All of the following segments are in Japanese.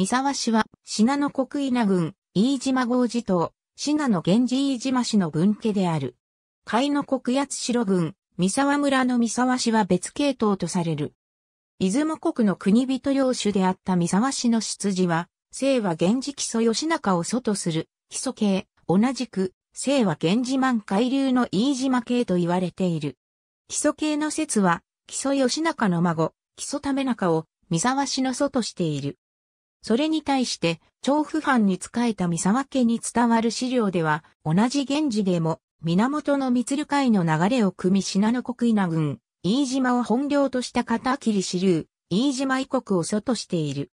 三沢市は、品の国稲郡、飯島郷寺島、品の源氏飯島市の分家である。海の国八代郡、三沢村の三沢市は別系統とされる。出雲国の国人領主であった三沢市の出自は、姓は源氏基礎吉中を祖とする、基礎系、同じく、姓は源氏満海流の飯島系と言われている。基礎系の説は、基礎吉中の孫、基礎為中を三沢氏の祖としている。それに対して、長府藩に仕えた三沢家に伝わる資料では、同じ源氏でも、源の密流会の流れを組み信濃国稲軍、飯島を本領とした片桐支流、飯島異国を祖としている。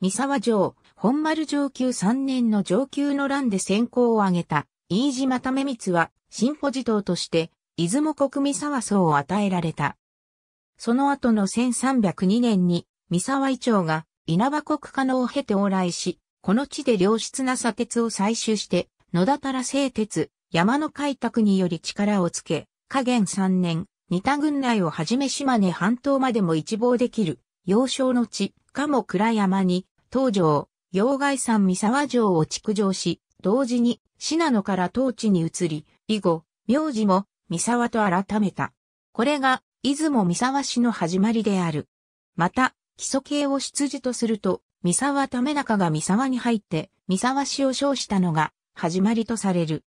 三沢城、本丸上級3年の上級の乱で先行を挙げた、飯島為光は、新ポジ童として、出雲国三沢荘を与えられた。その後の1302年に、三沢伊長が、稲葉国家のを経て往来し、この地で良質な砂鉄を採取して、野田たら製鉄、山の開拓により力をつけ、加減三年、二田郡内をはじめ島根半島までも一望できる、要少の地、鴨倉山に、東城、洋外山三沢城を築城し、同時に、信濃から当地に移り、以後、名字も、三沢と改めた。これが、出雲三沢市の始まりである。また、基礎形を出自とすると、三沢為中が三沢に入って、三沢氏を称したのが、始まりとされる。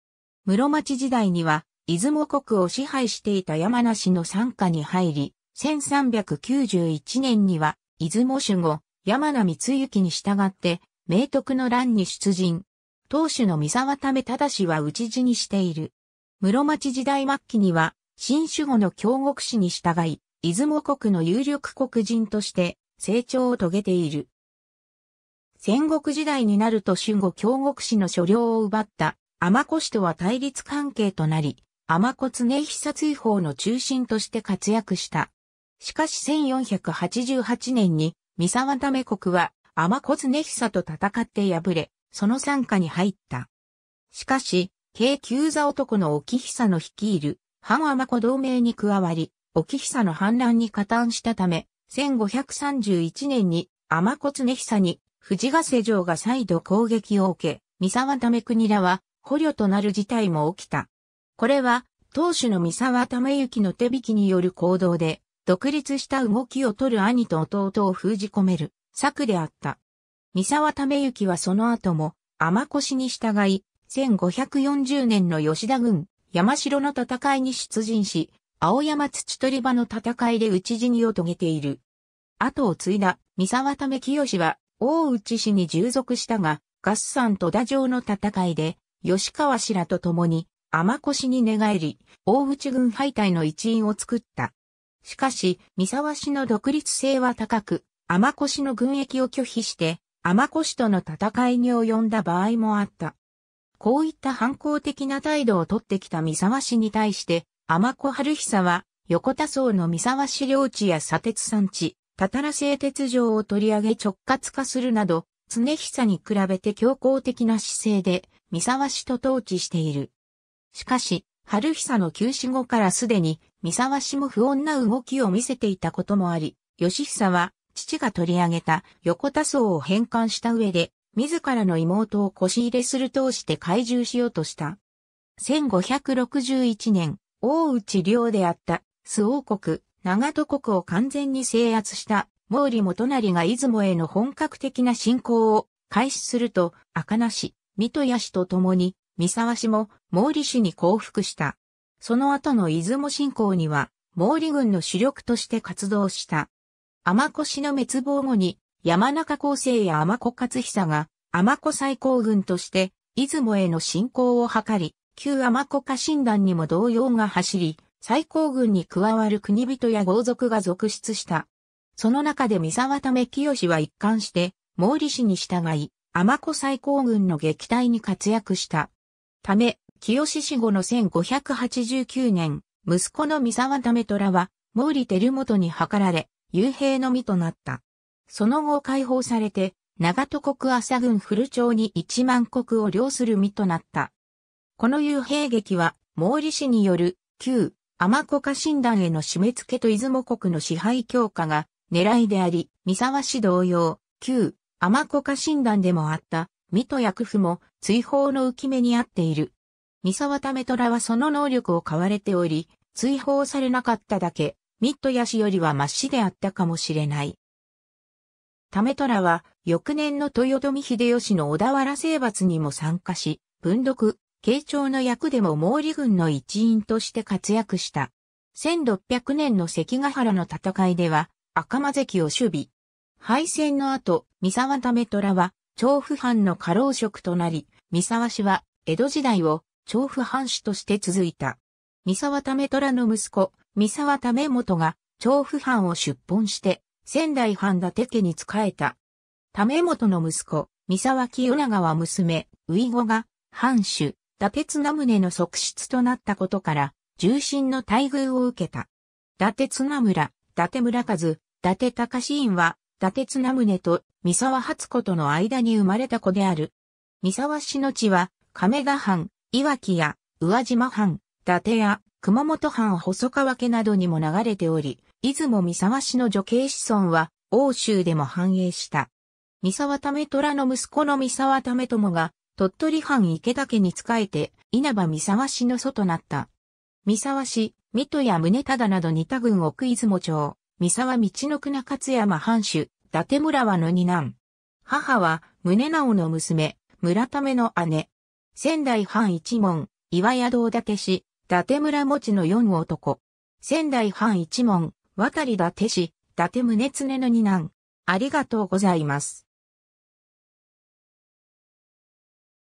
室町時代には、出雲国を支配していた山梨の参加に入り、1391年には、出雲守護、山名光行に従って、明徳の乱に出陣。当主の三沢為忠は討ち死にしている。室町時代末期には、新守護の京極氏に従い、出雲国の有力国人として、成長を遂げている。戦国時代になると春後京極氏の所領を奪った天子氏とは対立関係となり、天子常久追放の中心として活躍した。しかし1488年に三沢為国は天子常久と戦って敗れ、その参加に入った。しかし、慶久座男の沖久の率いる、反天子同盟に加わり、沖久の反乱に加担したため、1531年に天子常久に藤ヶ瀬城が再度攻撃を受け、三沢為国らは捕虜となる事態も起きた。これは当主の三沢為きの手引きによる行動で、独立した動きを取る兄と弟を封じ込める策であった。三沢為きはその後も天子氏に従い、1540年の吉田軍山城の戦いに出陣し、青山土取場の戦いで討ち死にを遂げている。後を継いだ三沢為清は大内氏に従属したが、合算戸田城の戦いで、吉川氏らと共に天越に寝返り、大内軍敗退の一員を作った。しかし、三沢氏の独立性は高く、天越の軍役を拒否して、天越との戦いに及んだ場合もあった。こういった反抗的な態度をとってきた三沢氏に対して、天子春久は、横田荘の三沢市領地や砂鉄産地、たたら製鉄場を取り上げ直轄化するなど、常久に比べて強硬的な姿勢で、三沢市と統治している。しかし、春久の休止後からすでに、三沢市も不穏な動きを見せていたこともあり、吉久は、父が取り上げた横田荘を返還した上で、自らの妹を腰入れする通して懐柔しようとした。1561年、大内領であった、諏王国、長戸国を完全に制圧した、毛利元就が出雲への本格的な侵攻を開始すると、赤名氏、三戸屋氏と共に、三沢氏も毛利氏に降伏した。その後の出雲侵攻には、毛利軍の主力として活動した。天子氏の滅亡後に、山中康生や天子勝久が、天子最高軍として、出雲への侵攻を図り、旧マ子家診断にも動揺が走り、最高軍に加わる国人や豪族が続出した。その中で三沢為清は一貫して、毛利氏に従い、マ子最高軍の撃退に活躍した。ため、清志後の1589年、息子の三沢為虎は、毛利輝元に計られ、幽閉の身となった。その後解放されて、長戸国朝軍古町に一万国を領する身となった。この遊兵劇は、毛利氏による、旧、天子家診断への締め付けと出雲国の支配強化が狙いであり、三沢氏同様、旧、天子家診断でもあった、水戸役府も追放の浮き目にあっている。三沢為虎はその能力を買われており、追放されなかっただけ、ミッドヤシよりはマシであったかもしれない。為虎は、翌年の豊臣秀吉の小田原征伐にも参加し、文読、慶長の役でも毛利軍の一員として活躍した。1600年の関ヶ原の戦いでは、赤間関を守備。敗戦の後、三沢為虎は、調布藩の過労職となり、三沢氏は、江戸時代を、調布藩主として続いた。三沢為虎の息子、三沢為元が、調布藩を出奔して、仙台藩伊達家に仕えた。為元の息子、三沢清長は娘、ウイゴが、藩主、打鉄綱宗の側室となったことから、重臣の待遇を受けた。打鉄綱村、打達村和、打達隆院は、打鉄綱宗と三沢初子との間に生まれた子である。三沢氏の地は、亀ヶ藩、岩木や、宇和島藩、伊達や、熊本藩細川家などにも流れており、出雲三沢氏の女系子孫は、欧州でも繁栄した。三沢為虎の息子の三沢為友が、鳥取藩池田家に仕えて、稲葉三沢氏の祖となった。三沢氏、水戸や宗忠など似た郡奥出雲町、三沢道の国勝山藩主、伊達村和の二男。母は、宗直の娘、村為の姉。仙台藩一門、岩屋道伊達氏、伊達村持ちの四男。仙台藩一門、渡り伊達氏、伊達宗常の二男。ありがとうございます。